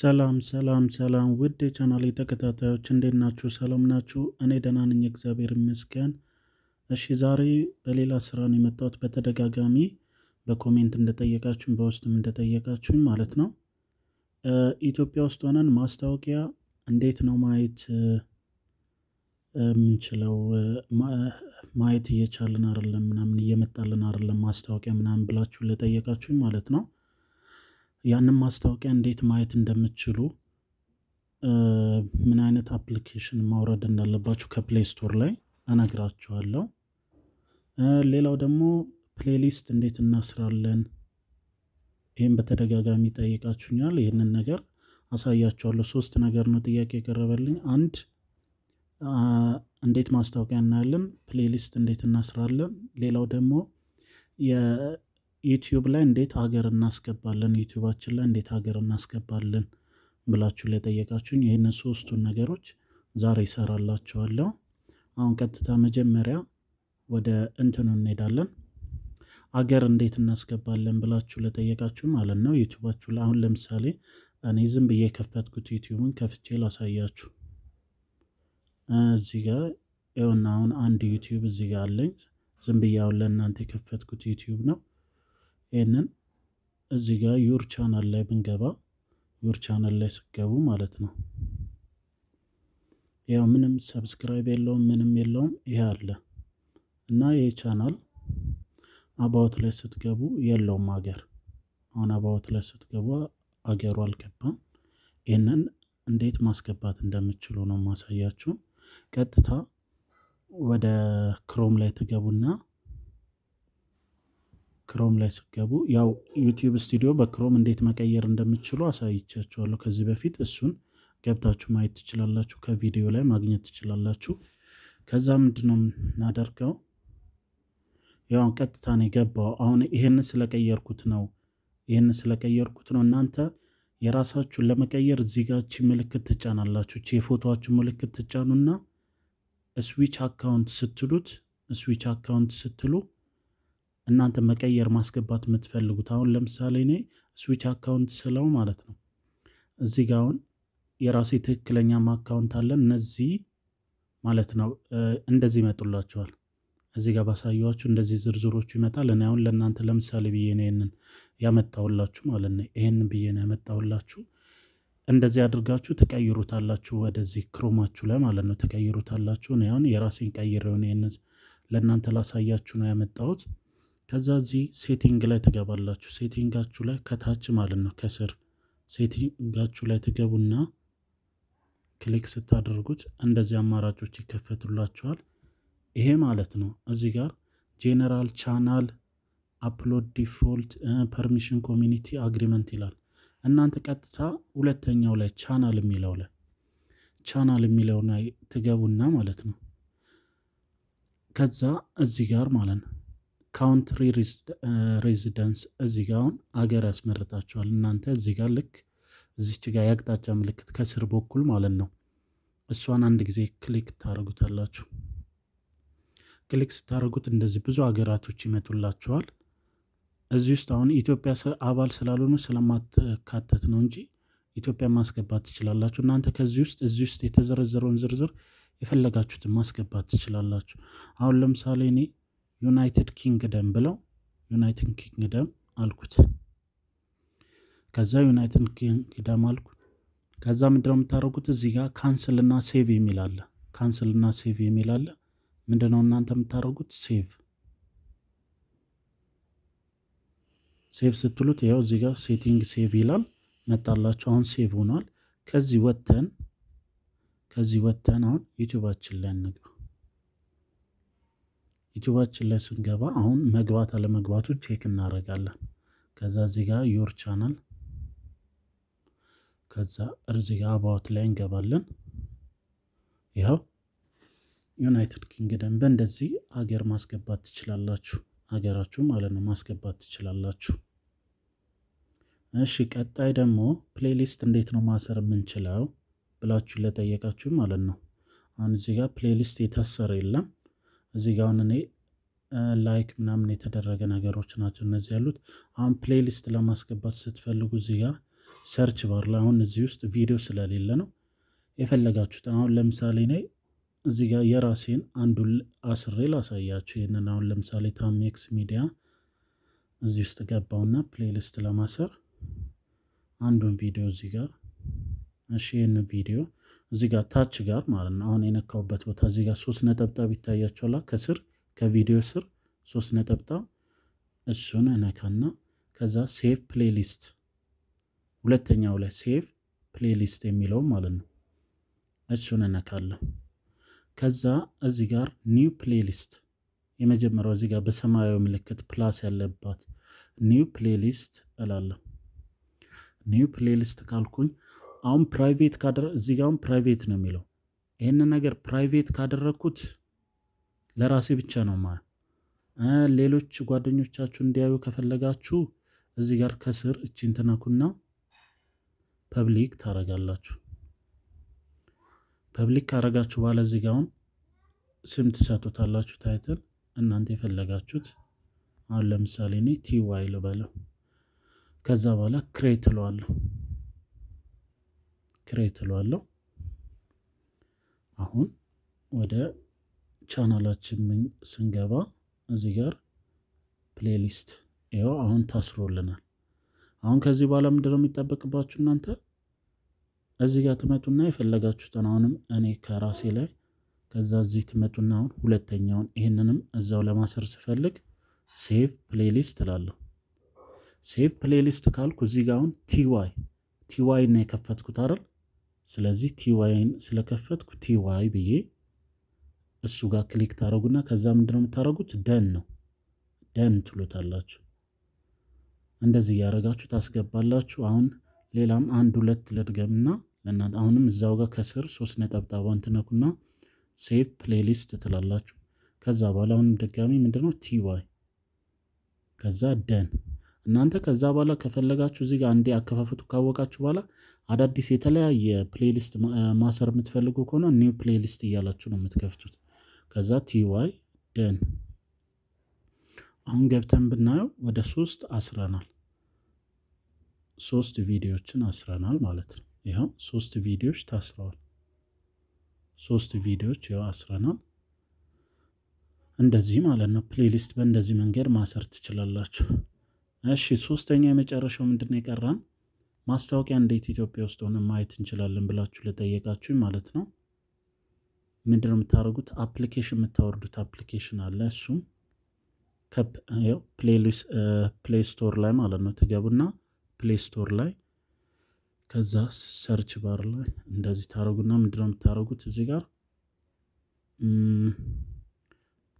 ሰላም ሰላም ሰላም ውድ የቻናሌ ተከታታዮች እንዴት ናችሁ? ሰላም ናችሁ? እኔ ደህና ነኝ፣ እግዚአብሔር ይመስገን። እሺ ዛሬ በሌላ ስራ ነው የመጣሁት። በተደጋጋሚ በኮሜንት እንደጠየቃችሁኝ በውስጥም እንደጠየቃችሁኝ ማለት ነው ኢትዮጵያ ውስጥ ሆነን ማስታወቂያ እንዴት ነው ማየት የምንችለው? ማየት እየቻልን አይደለም፣ ምናምን እየመጣልን አይደለም ማስታወቂያ ምናምን ብላችሁ ለጠየቃችሁኝ ማለት ነው ያንን ማስታወቂያ እንዴት ማየት እንደምትችሉ ምን አይነት አፕሊኬሽን ማውረድ እንዳለባችሁ ከፕሌይ ስቶር ላይ እነግራችኋለሁ። ሌላው ደግሞ ፕሌሊስት እንዴት እናስራለን፣ ይህም በተደጋጋሚ ጠይቃችሁኛል። ይህንን ነገር አሳያችኋለሁ። ሶስት ነገር ነው ጥያቄ የቀረበልኝ። አንድ እንዴት ማስታወቂያ እናያለን፣ ፕሌሊስት እንዴት እናስራለን። ሌላው ደግሞ ዩቲዩብ ላይ እንዴት ሀገር እናስገባለን ዩቲዩባችን ላይ እንዴት ሀገር እናስገባለን ብላችሁ ለጠየቃችሁኝ ይህንን ሶስቱን ነገሮች ዛሬ ይሰራላችኋለሁ። አሁን ቀጥታ መጀመሪያ ወደ እንትኑ እንሄዳለን። አገር እንዴት እናስገባለን ብላችሁ ለጠየቃችሁ ማለት ነው ዩቲዩባችሁ ላይ አሁን ለምሳሌ እኔ ዝም ብዬ የከፈትኩት ዩቲዩብን ከፍቼ ላሳያችሁ። እዚህ ጋር ይኸውና አሁን አንድ ዩቲዩብ እዚህ ጋር አለኝ። ዝም ብዬ አሁን ለእናንተ የከፈትኩት ዩቲዩብ ነው። ይህንን እዚ ጋር ዩር ቻናል ላይ ብንገባ ዩር ቻናል ላይ ስገቡ ማለት ነው ያው ምንም ሰብስክራይብ የለውም ምንም የለውም ይሄ አለ እና ይህ ቻናል አባውት ላይ ስትገቡ የለውም አገር አሁን አባውት ላይ ስትገቡ አገሩ አልገባም ይህንን እንዴት ማስገባት እንደምችሉ ነው ማሳያችሁ ቀጥታ ወደ ክሮም ላይ ትገቡና ክሮም ላይ ስገቡ ያው ዩቲዩብ ስቱዲዮ በክሮም እንዴት መቀየር እንደምትችሉ አሳይቻችኋለሁ ከዚህ በፊት እሱን ገብታችሁ ማየት ትችላላችሁ። ከቪዲዮ ላይ ማግኘት ትችላላችሁ። ከዛ ምንድን ነው የምናደርገው? ያው ቀጥታ ነው የገባው። አሁን ይህን ስለቀየርኩት ነው ይህን ስለቀየርኩት ነው። እናንተ የራሳችሁን ለመቀየር እዚህ ምልክት ትጫናላችሁ። የፎቶችሁ ምልክት ትጫኑና ስዊች አካውንት ስትሉት ስዊች አካውንት ስትሉ እናንተ መቀየር ማስገባት የምትፈልጉት አሁን ለምሳሌ እኔ ስዊች አካውንት ስለው ማለት ነው እዚህ ጋ አሁን የራሴ ትክክለኛም አካውንት አለን እነዚህ ማለት ነው እንደዚህ ይመጡላቸዋል። እዚህ ጋር ባሳየኋችሁ እንደዚህ ዝርዝሮቹ ይመጣል። እኔ አሁን ለእናንተ ለምሳሌ ብዬ ነው ይህንን ያመጣሁላችሁ ማለት ነው። ይሄንን ብዬ ነው ያመጣሁላችሁ። እንደዚህ አድርጋችሁ ትቀይሩታላችሁ። ወደዚህ ክሮማችሁ ላይ ማለት ነው ትቀይሩታላችሁ። እኔ አሁን የራሴን ቀይር ይህንን ለእናንተ ላሳያችሁ ነው ያመጣሁት። ከዛ እዚህ ሴቲንግ ላይ ትገባላችሁ። ሴቲንጋችሁ ላይ ከታች ማለት ነው ከስር ሴቲንጋችሁ ላይ ትገቡና ክሊክ ስታደርጉት እንደዚህ አማራጮች ይከፈቱላችኋል። ይሄ ማለት ነው እዚህ ጋር ጄኔራል ቻናል አፕሎድ ዲፎልት ፐርሚሽን ኮሚኒቲ አግሪመንት ይላል። እናንተ ቀጥታ ሁለተኛው ላይ ቻናል የሚለው ላይ ቻናል የሚለው ላይ ትገቡና ማለት ነው ከዛ እዚህ ጋር ማለት ነው ካውንትሪ ሬዚደንስ እዚህ ጋ አሁን አገር ያስመርጣቸዋል። እናንተ እዚህ ጋ ልክ እዚች ጋ የአቅጣጫ ምልክት ከስር በኩል ማለት ነው። እሷን አንድ ጊዜ ክሊክ ታደርጉታላችሁ። ክሊክ ስታደርጉት እንደዚህ ብዙ ሀገራቶች ይመጡላቸዋል። እዚህ ውስጥ አሁን ኢትዮጵያ አባል ስላልሆኑ ስለማትካተት ነው እንጂ ኢትዮጵያ ማስገባት ትችላላችሁ። እናንተ ከዚህ ውስጥ እዚህ ውስጥ የተዘረዘረውን ዝርዝር የፈለጋችሁትን ማስገባት ትችላላችሁ። አሁን ለምሳሌ እኔ ዩናይትድ ኪንግደም ብለው ዩናይትድ ኪንግደም አልኩት። ከዛ ዩናይትድ ኪንግደም አልኩ። ከዛ ምንድነው የምታደርጉት እዚህ ጋር ካንስልና ሴቭ የሚል አለ። ካንስልና ሴቭ የሚል አለ። ምንድነው እናንተ የምታደርጉት ሴቭ ሴቭ ስትሉት ያው እዚህ ጋር ሴቲንግ ሴቭ ይላል መጣላችሁ። አሁን ሴቭ ሆኗል። ከዚህ ወተን ከዚህ ወተን አሁን ዩቲዩባችን ላይ እንግባ። ዩቲዩባችን ላይ ስንገባ አሁን መግባት አለመግባቱ ቼክ እናደርጋለን። ከዛ እዚህ ጋር ዮር ቻናል ከዛ እዚህ ጋር አባውት ላይ እንገባለን። ይኸው ዩናይትድ ኪንግደም በእንደዚህ አገር ማስገባት ትችላላችሁ። አገራችሁ ማለት ነው ማስገባት ትችላላችሁ። እሺ ቀጣይ ደግሞ ፕሌሊስት እንዴት ነው ማሰር የምንችለው ብላችሁ ለጠየቃችሁ ማለት ነው። አሁን እዚህ ጋር ፕሌሊስት የታሰረ የለም። እዚህ ጋር አሁን እኔ ላይክ ምናምን የተደረገ ነገሮች ናቸው እነዚህ ያሉት። አሁን ፕሌሊስት ለማስገባት ስትፈልጉ እዚህ ጋር ሰርች ባር ላይ አሁን እዚህ ውስጥ ቪዲዮ ስለሌለ ነው የፈለጋችሁትን። አሁን ለምሳሌ እኔ እዚህ ጋ የራሴን አንዱ አስሬ ላሳያችሁ። ይህንን አሁን ለምሳሌ ታሜክስ ሚዲያ እዚህ ውስጥ ገባውና ፕሌሊስት ለማሰር አንዱን ቪዲዮ እዚህ ጋር እሺ ይህን ቪዲዮ እዚህ ጋር ታች ጋር ማለት ነው አሁን የነካውበት ቦታ እዚህ ጋር ሶስት ነጠብጣብ ይታያቸዋል። ከስር ከቪዲዮ ስር ሶስት ነጠብጣብ እሱን እነካና ከዛ ሴቭ ፕሌሊስት ሁለተኛው ላይ ሴቭ ፕሌሊስት የሚለው ማለት ነው እሱን እነካለሁ። ከዛ እዚህ ጋር ኒው ፕሌሊስት የመጀመሪያው እዚህ ጋር በሰማያዊ ምልክት ፕላስ ያለባት ኒው ፕሌሊስት እላለሁ። ኒው ፕሌሊስት ካልኩኝ አሁን ፕራይቬት ካደረ እዚህ ጋር አሁን ፕራይቬት ነው የሚለው ይህንን ነገር ፕራይቬት ካደረግኩት ለራሴ ብቻ ነው ማ ሌሎች ጓደኞቻችሁ እንዲያዩ ከፈለጋችሁ እዚህ ጋር ከስር እቺን ትነኩና ፐብሊክ ታረጋላችሁ። ፐብሊክ ካረጋችሁ በኋላ እዚህ ጋር አሁን ስም ትሰጡታላችሁ። ታይትል እናንተ የፈለጋችሁት አሁን ለምሳሌ እኔ ቲዋይ ልበለው። ከዛ በኋላ ክሬት እለዋለሁ። ሰብስክራይብ ትለዋለሁ። አሁን ወደ ቻናላችን ስንገባ እዚህ ጋር ፕሌሊስት ይኸው አሁን ታስሮልናል። አሁን ከዚህ በኋላ ምንድነው የሚጠበቅባችሁ እናንተ እዚህ ጋር ትመጡና የፈለጋችሁትን አሁንም እኔ ከራሴ ላይ ከዛ እዚህ ትመጡና አሁን ሁለተኛውን ይህንንም እዛው ለማሰር ስፈልግ ሴቭ ፕሌሊስት እላለሁ። ሴቭ ፕሌሊስት ካልኩ እዚህ ጋር አሁን ቲዋይ ቲዋይ ነው የከፈትኩት አይደል? ስለዚህ ቲዋይን ስለከፈትኩ ቲዋይ ብዬ እሱ ጋር ክሊክ ታደረጉና ከዛ ምንድነው የምታደረጉት ደን ነው ደን ትሉታላችሁ። እንደዚህ እያደረጋችሁ ታስገባላችሁ። አሁን ሌላም አንድ ሁለት ልድገምና ለእናንተ አሁንም እዛው ጋር ከስር ሶስት ነጠብጣቧን ትነኩና ሴቭ ፕሌሊስት ትላላችሁ። ከዛ በኋላ አሁንም ድጋሚ ምንድነው ቲዋይ ከዛ ደን እናንተ ከዛ በኋላ ከፈለጋችሁ እዚህ ጋር አንዴ አከፋፈቱ ካወቃችሁ በኋላ አዳዲስ የተለያየ ፕሌሊስት ማሰር የምትፈልጉ ከሆነ ኒው ፕሌሊስት እያላችሁ ነው የምትከፍቱት። ከዛ ቲዋይ ደን አሁን ገብተን ብናየው ወደ ሶስት አስረናል። ሶስት ቪዲዮዎችን አስረናል ማለት ነው። ይኸው ሶስት ቪዲዮዎች ታስረዋል። ሶስት ቪዲዮዎች ይኸው አስረናል። እንደዚህ ማለት ነው። ፕሌሊስት በእንደዚህ መንገድ ማሰር ትችላላችሁ። እሺ ሶስተኛ የመጨረሻው ምንድን ነው የቀረን? ማስታወቂያ እንዴት ኢትዮጵያ ውስጥ ሆነ ማየት እንችላለን ብላችሁ ለጠየቃችሁኝ ማለት ነው ምንድን ነው የምታደርጉት? አፕሊኬሽን የምታወርዱት አፕሊኬሽን አለ። እሱም ፕሌይ ስቶር ላይ ማለት ነው ትገቡና ፕሌይ ስቶር ላይ ከዛ ሰርች ባር ላይ እንደዚህ ታደርጉና ምንድን ነው የምታደርጉት እዚህ ጋር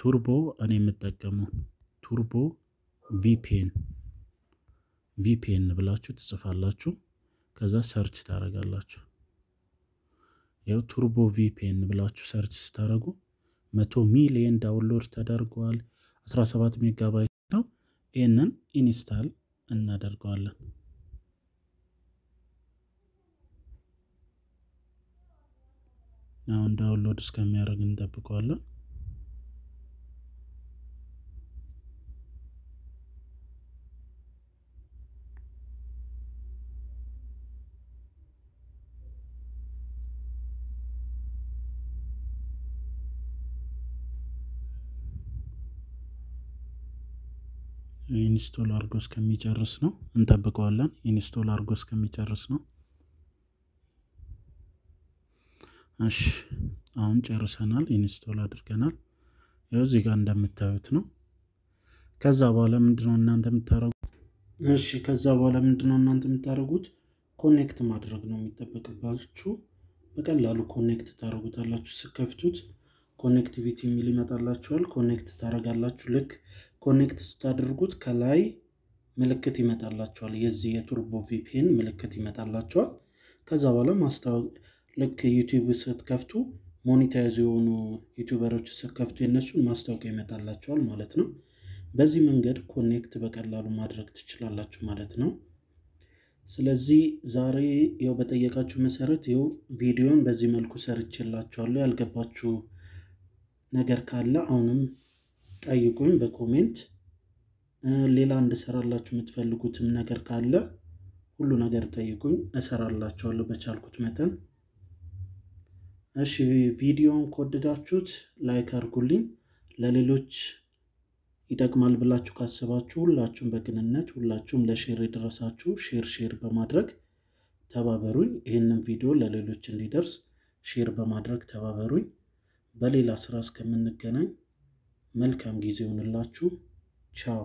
ቱርቦ እኔ የምጠቀመው ቱርቦ ቪፒኤን ቪፒኤን ብላችሁ ትጽፋላችሁ። ከዛ ሰርች ታደርጋላችሁ። ያው ቱርቦ ቪፒኤን ብላችሁ ሰርች ስታደርጉ መቶ ሚሊየን ዳውንሎድ ተደርጓል። 17 ሜጋባይት ነው። ይህንን ኢንስታል እናደርገዋለን። አሁን ዳውንሎድ እስከሚያደርግ እንጠብቀዋለን። ኢንስቶል አድርጎ እስከሚጨርስ ነው እንጠብቀዋለን። ኢንስቶል አድርጎ እስከሚጨርስ ነው። እሺ አሁን ጨርሰናል፣ ኢንስቶል አድርገናል። ያው እዚህ ጋር እንደምታዩት ነው። ከዛ በኋላ ምንድነው እናንተ የምታደርጉት? እሺ ከዛ በኋላ ምንድነው እናንተ የምታደርጉት? ኮኔክት ማድረግ ነው የሚጠበቅባችሁ። በቀላሉ ኮኔክት ታደርጉታላችሁ። ስከፍቱት ኮኔክቲቪቲ የሚል ይመጣላችኋል። ኮኔክት ታደርጋላችሁ ልክ ኮኔክት ስታደርጉት ከላይ ምልክት ይመጣላቸዋል። የዚህ የቱርቦ ቪፒኤን ምልክት ይመጣላቸዋል። ከዛ በኋላ ማስታወቅ ልክ ዩቲዩብ ስትከፍቱ ሞኒታይዝ የሆኑ ዩቲዩበሮች ስከፍቱ የነሱን ማስታወቂያ ይመጣላቸዋል ማለት ነው። በዚህ መንገድ ኮኔክት በቀላሉ ማድረግ ትችላላችሁ ማለት ነው። ስለዚህ ዛሬ ያው በጠየቃችሁ መሰረት ያው ቪዲዮን በዚህ መልኩ ሰርችላቸዋለሁ። ያልገባችሁ ነገር ካለ አሁንም ጠይቁኝ በኮሜንት። ሌላ እንድሰራላችሁ የምትፈልጉትም ነገር ካለ ሁሉ ነገር ጠይቁኝ፣ እሰራላችኋለሁ በቻልኩት መጠን። እሺ ቪዲዮን ከወደዳችሁት ላይክ አርጉልኝ። ለሌሎች ይጠቅማል ብላችሁ ካሰባችሁ ሁላችሁም በቅንነት ሁላችሁም ለሼር የደረሳችሁ ሼር ሼር በማድረግ ተባበሩኝ። ይህንን ቪዲዮ ለሌሎች እንዲደርስ ሼር በማድረግ ተባበሩኝ። በሌላ ስራ እስከምንገናኝ መልካም ጊዜ ይሁንላችሁ። ቻው